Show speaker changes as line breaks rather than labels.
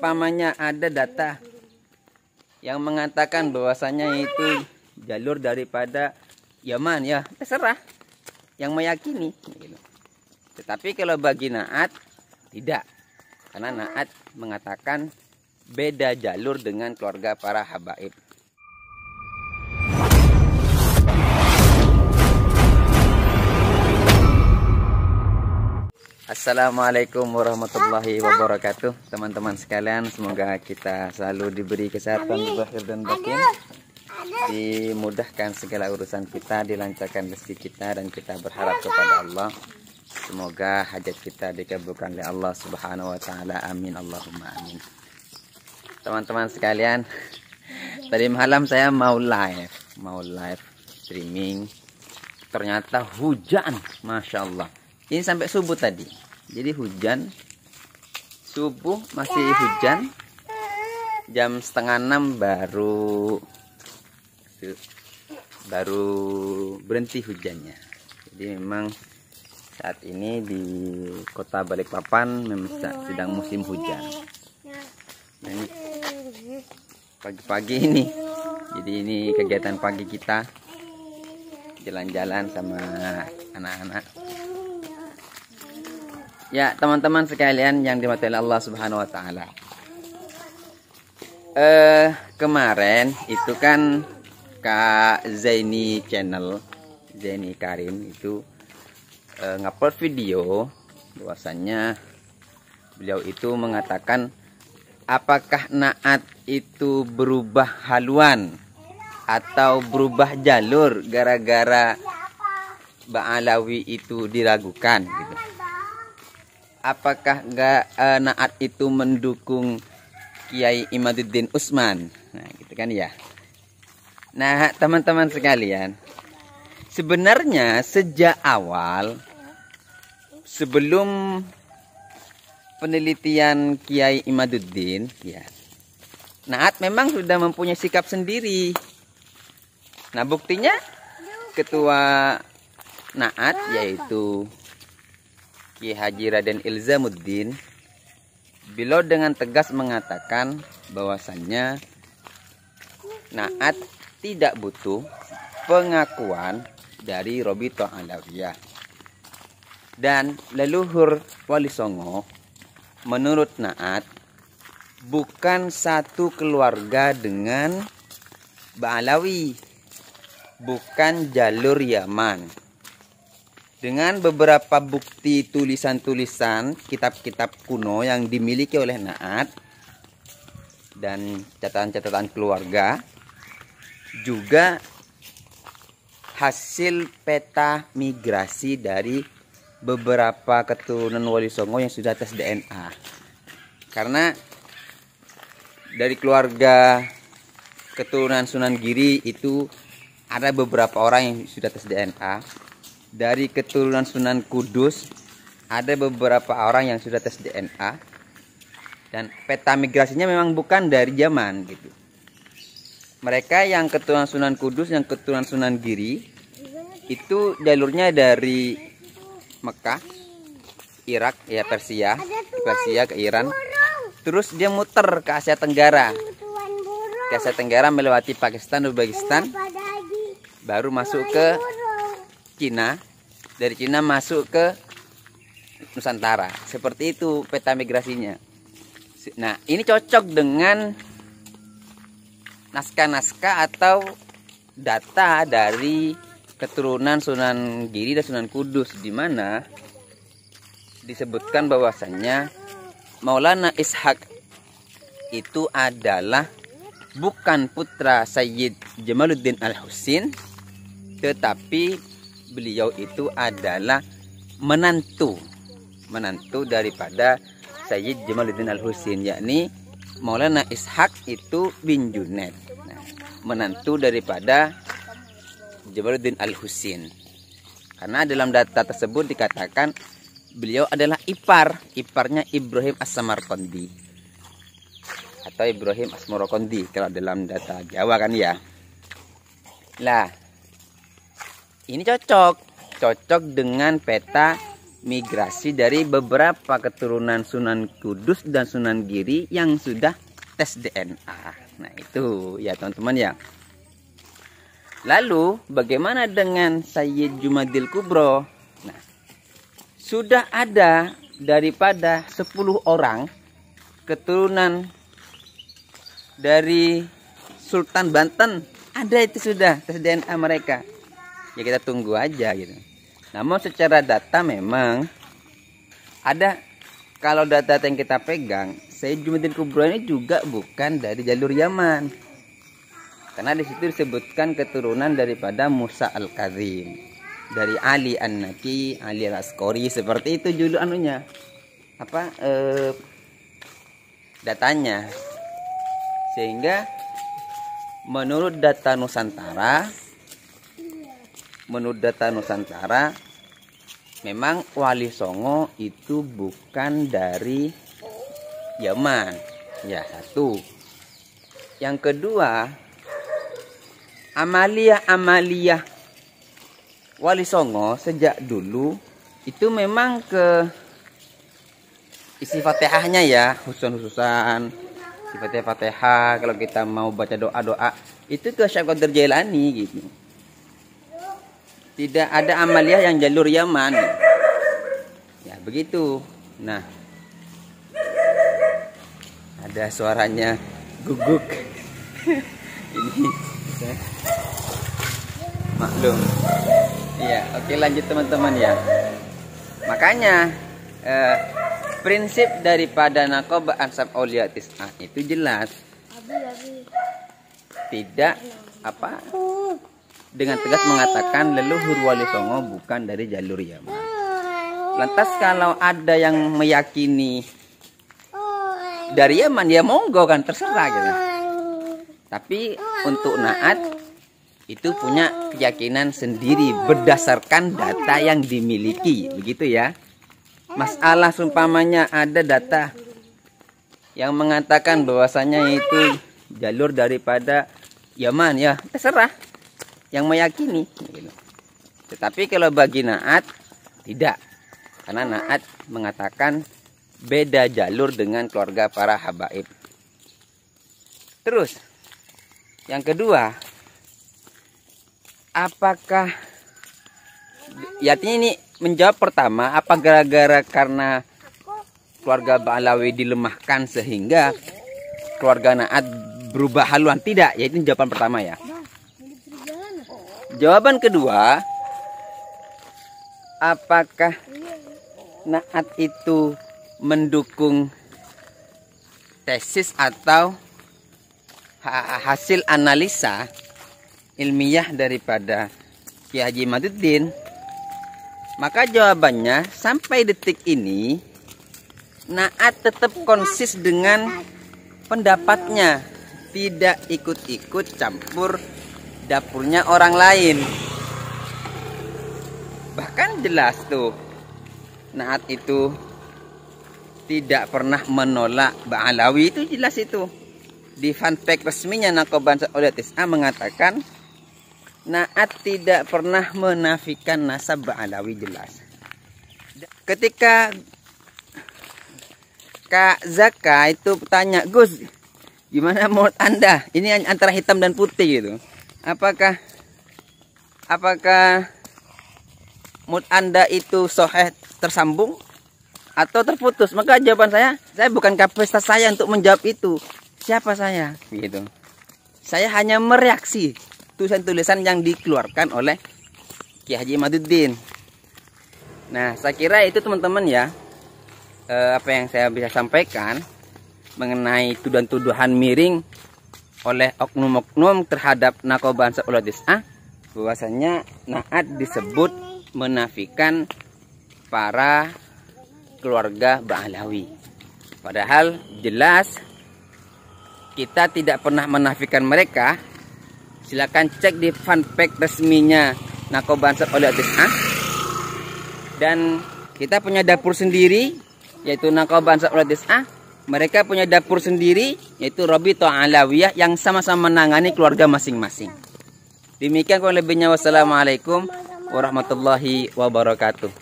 Pamannya ada data yang mengatakan bahwasanya itu jalur daripada Yaman ya terserah yang meyakini gitu. tetapi kalau bagi Naat tidak karena Naat mengatakan beda jalur dengan keluarga para habaib Assalamualaikum warahmatullahi wabarakatuh Teman-teman sekalian Semoga kita selalu diberi kesehatan Zahir dan batin Dimudahkan segala urusan kita Dilancarkan rezeki kita Dan kita berharap kepada Allah Semoga hajat kita dikabulkan oleh Allah Subhanahu wa taala. Amin Allahumma amin. Teman-teman sekalian, tadi malam saya mau live, mau live streaming. Ternyata hujan, Masya Allah ini sampai subuh tadi jadi hujan subuh masih hujan jam setengah enam baru baru berhenti hujannya jadi memang saat ini di kota Balikpapan memang sedang musim hujan pagi-pagi ini jadi ini kegiatan pagi kita jalan-jalan sama anak-anak Ya, teman-teman sekalian yang dimati Allah Subhanahu wa taala. Eh, kemarin itu kan Kak Zaini channel Zaini Karim itu eh, ngupload video bahwasanya beliau itu mengatakan apakah naat itu berubah haluan atau berubah jalur gara-gara Ba'alawi itu diragukan gitu apakah gak, uh, eh, naat itu mendukung Kiai Imaduddin Usman nah gitu kan ya nah teman-teman sekalian sebenarnya sejak awal sebelum penelitian Kiai Imaduddin ya Naat memang sudah mempunyai sikap sendiri nah buktinya ketua Naat yaitu Ki Haji Raden Ilzamuddin, beliau dengan tegas mengatakan bahwasannya Naat tidak butuh pengakuan dari Robito Alawiyah. Dan leluhur Wali Songo menurut Naat bukan satu keluarga dengan Ba'alawi bukan jalur Yaman dengan beberapa bukti tulisan-tulisan kitab-kitab kuno yang dimiliki oleh Naat dan catatan-catatan keluarga juga hasil peta migrasi dari beberapa keturunan Wali Songo yang sudah tes DNA karena dari keluarga keturunan Sunan Giri itu ada beberapa orang yang sudah tes DNA dari keturunan Sunan Kudus ada beberapa orang yang sudah tes DNA dan peta migrasinya memang bukan dari zaman gitu. Mereka yang keturunan Sunan Kudus, yang keturunan Sunan Giri itu jalurnya dari Mekah, Irak, ya Persia, Persia ke Iran. Terus dia muter ke Asia Tenggara. Ke Asia Tenggara melewati Pakistan, Uzbekistan, baru masuk ke Cina dari Cina masuk ke Nusantara seperti itu peta migrasinya nah ini cocok dengan naskah-naskah atau data dari keturunan Sunan Giri dan Sunan Kudus di mana disebutkan bahwasannya Maulana Ishak itu adalah bukan putra Sayyid Jamaluddin Al-Husin tetapi beliau itu adalah menantu menantu daripada Sayyid Jamaluddin Al-Husin yakni Maulana Ishak itu bin Junaid nah, menantu daripada Jamaluddin Al-Husin karena dalam data tersebut dikatakan beliau adalah ipar iparnya Ibrahim As-Samarkandi atau Ibrahim Asmorokondi kalau dalam data Jawa kan ya lah ini cocok cocok dengan peta migrasi dari beberapa keturunan Sunan Kudus dan Sunan Giri yang sudah tes DNA nah itu ya teman-teman ya lalu bagaimana dengan Sayyid Jumadil Kubro nah sudah ada daripada 10 orang keturunan dari Sultan Banten ada itu sudah tes DNA mereka ya kita tunggu aja gitu namun secara data memang ada kalau data yang kita pegang saya jumatin Kubro ini juga bukan dari jalur Yaman karena di situ disebutkan keturunan daripada Musa al Karim dari Ali an Naki Ali al Askori seperti itu judul anunya apa eh, datanya sehingga menurut data Nusantara menurut data Nusantara memang Wali Songo itu bukan dari Yaman ya satu yang kedua amalia-amalia Wali Songo sejak dulu itu memang ke isi fatihahnya ya husun-hususan sifatnya fatihah kalau kita mau baca doa-doa itu ke Syekh Qadir Jailani gitu tidak ada amaliah yang jalur Yaman. Ya, begitu. Nah. Ada suaranya guguk. Ini maklum. Iya, oke lanjut teman-teman ya. Makanya eh, prinsip daripada nakoba ansab oliatis ah, itu jelas. Tidak apa? dengan tegas mengatakan leluhur Wali Songo bukan dari jalur Yaman. Lantas kalau ada yang meyakini dari Yaman ya monggo kan terserah gitu. Tapi untuk naat itu punya keyakinan sendiri berdasarkan data yang dimiliki, begitu ya. Masalah sumpamanya ada data yang mengatakan bahwasanya itu jalur daripada Yaman ya, terserah yang meyakini gitu. tetapi kalau bagi naat tidak karena naat mengatakan beda jalur dengan keluarga para habaib terus yang kedua apakah yakni ini menjawab pertama apa gara-gara karena keluarga Ba'alawi dilemahkan sehingga keluarga Naat berubah haluan tidak yaitu jawaban pertama ya Jawaban kedua, apakah naat itu mendukung tesis atau hasil analisa ilmiah daripada Ki Haji Matuddin? Maka jawabannya sampai detik ini naat tetap konsis dengan pendapatnya, tidak ikut-ikut campur dapurnya orang lain bahkan jelas tuh Naat itu tidak pernah menolak Ba'alawi itu jelas itu di fanpage resminya Nakoban Odatis A mengatakan Naat tidak pernah menafikan nasab Ba'alawi jelas ketika Kak Zaka itu tanya Gus gimana menurut anda ini antara hitam dan putih gitu apakah apakah mood anda itu soheh tersambung atau terputus maka jawaban saya saya bukan kapasitas saya untuk menjawab itu siapa saya begitu saya hanya mereaksi tulisan-tulisan yang dikeluarkan oleh Ki Haji Maduddin nah saya kira itu teman-teman ya eh, apa yang saya bisa sampaikan mengenai tuduhan-tuduhan miring oleh oknum-oknum terhadap nakoban sa'ulah dis'ah bahwasanya naat disebut menafikan para keluarga Ba'alawi padahal jelas kita tidak pernah menafikan mereka Silakan cek di fanpage resminya Nakoban oleh Tis'ah dan kita punya dapur sendiri yaitu Nakoban oleh Tis'ah mereka punya dapur sendiri yaitu Robito Alawiyah yang sama-sama menangani keluarga masing-masing. Demikian kurang lebihnya wassalamualaikum warahmatullahi wabarakatuh.